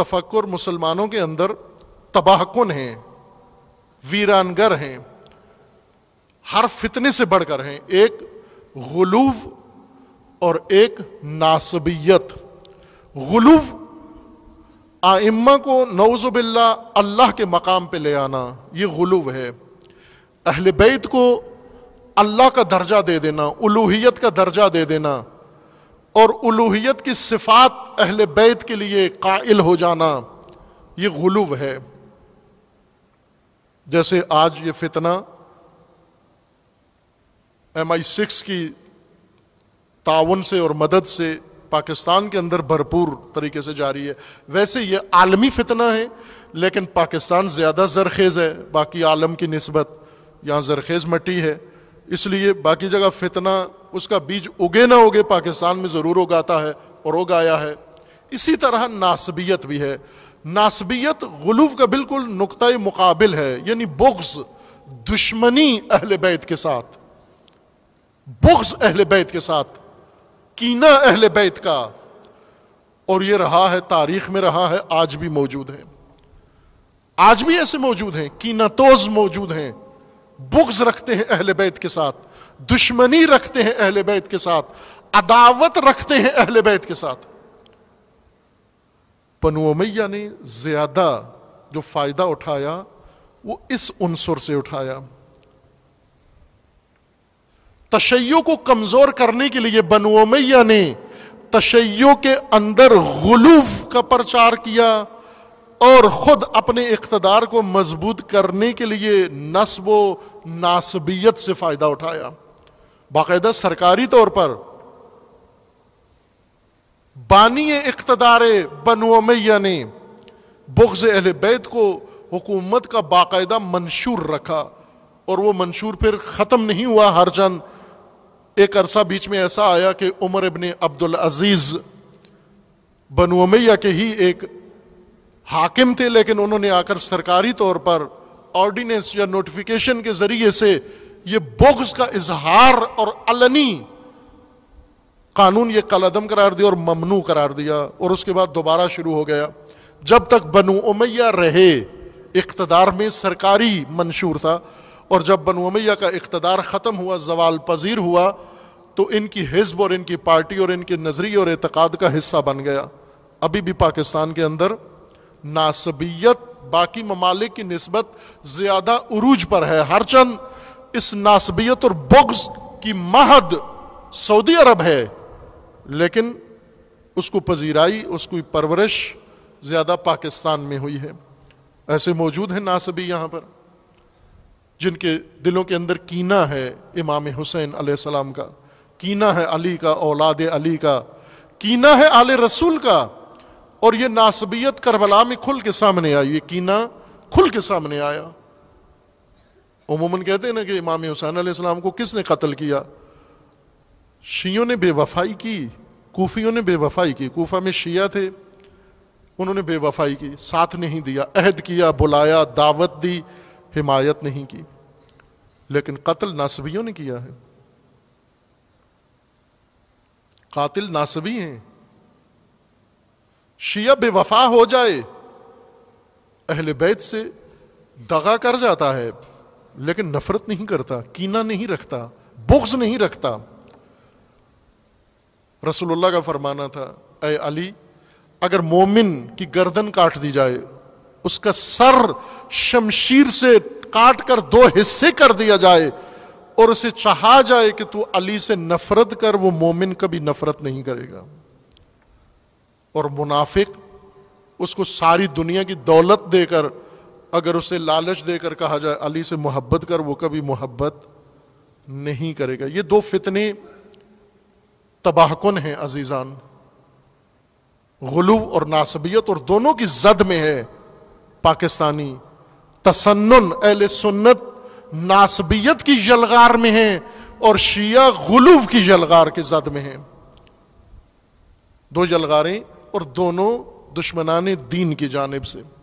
तफक्र मुसलमानों के अंदर तबाहकुन हैं वीरानगर हैं हर फितने से बढ़कर हैं एक गलूव और एक नासबियत गलूव आइम्मा को नौज़बिल्ला अल्लाह के मकाम पे ले आना ये गलूव है अहल बैत को अल्लाह का दर्जा दे देना उलूहियत का दर्जा दे देना और उलूहियत की सिफात अहल बैत के लिए कायल हो जाना ये गुलूब है जैसे आज ये फितना एम आई सिक्स की ताउन से और मदद से पाकिस्तान के अंदर भरपूर तरीके से जारी है वैसे ये आलमी फितना है लेकिन पाकिस्तान ज़्यादा जरखेज़ है बाकी आलम की नस्बत यहाँ जरखेज़ मटी है इसलिए बाकी जगह फितना उसका बीज उगे ना उगे पाकिस्तान में ज़रूर उगाता है और उगाया है इसी तरह नासबियत भी है नासबियत गलूफ का बिल्कुल नुकता मुकाबिल है यानी बुग्स दुश्मनी अहल बैत के साथ बुग्स अहल बैत के साथ कीना अहल बैत का और यह रहा है तारीख में रहा है आज भी मौजूद है आज भी ऐसे मौजूद हैं कीनातोज मौजूद हैं बुग्स रखते हैं अहल बैत के साथ दुश्मनी रखते हैं अहले बैत के साथ अदावत रखते हैं अहले बैत के साथ पनुमैया ने ज्यादा जो फायदा उठाया वो इस उनसुर से उठाया तशैयों को कमजोर करने के लिए बनुमैया ने तशैयों के अंदर गुलूफ का प्रचार किया और खुद अपने इकतदार को मजबूत करने के लिए नस्ब नासबियत से फायदा उठाया बाकायदा सरकारी तौर पर बानी इकतदार मैया ने बुग्ज अहल बैत को हुकूमत का बाकायदा मंशूर रखा और वो मंशूर फिर ख़त्म नहीं हुआ हर जन एक अरसा बीच में ऐसा आया कि उमर इबन अब्दुल अजीज़ बनो मैया के ही एक हाकिम थे लेकिन उन्होंने आकर सरकारी तौर पर ऑर्डिनेंस या नोटिफिकेशन के ज़रिए से ये बोगस का इजहार और अलनी कानून ये कलदम करार दिया और ममनू करार दिया और उसके बाद दोबारा शुरू हो गया जब तक बनु उमैया रहे इकतदार में सरकारी मंशूर था और जब बनु उमैया का इकतदार ख़त्म हुआ जवाल पजीर हुआ तो इनकी हिजब और इनकी पार्टी और इनके नज़रिए और एतक़ाद का हिस्सा बन गया अभी भी पाकिस्तान के अंदर नासबियत बाकी ममालिक की नस्बत ज़्यादा उरूज पर है हर चंद इस नासबियत और बुग्ज की महद सऊदी अरब है लेकिन उसको पजीराई उसकी परवरिश ज़्यादा पाकिस्तान में हुई है ऐसे मौजूद हैं नासबी यहाँ पर जिनके दिलों के अंदर कीना है इमाम हुसैन सलाम का कीना है अली का औलाद अली का कीना है आल रसूल का और ये नासबियत करबला में खुल के सामने आई ये कीना खुल के सामने आया उमूमन कहते हैं ना कि इमाम हुसैन आसमाम को किसने कत्ल किया शियों ने बेवफाई की कोफियों ने बेवफाई की कोफा में शिया थे उन्होंने बेवफाई की साथ नहीं दिया अहद किया बुलाया दावत दी हिमायत नहीं की लेकिन कत्ल नासबियों ने किया है कातिल नासबी हैं शिया बेवफा हो जाए अहल बैत से दगा कर जाता है लेकिन नफरत नहीं करता कीना नहीं रखता बुग्ज नहीं रखता रसूलुल्लाह का फरमाना था ए अली अगर मोमिन की गर्दन काट दी जाए उसका सर शमशीर से काट कर दो हिस्से कर दिया जाए और उसे चाहा जाए कि तू अली से नफरत कर वो मोमिन कभी नफरत नहीं करेगा और मुनाफिक उसको सारी दुनिया की दौलत देकर अगर उसे लालच देकर कहा जाए अली से मोहब्बत कर वो कभी मोहब्बत नहीं करेगा ये दो फितने तबाहकुन हैं अजीज़ान गलूब और नासबियत और दोनों की जद में है पाकिस्तानी तसन्न अहल सुन्नत नासबियत की जलगार में है और शिया गलूब की जलगार के जद में है दो जलगारें और दोनों दुश्मनान दीन की जानब से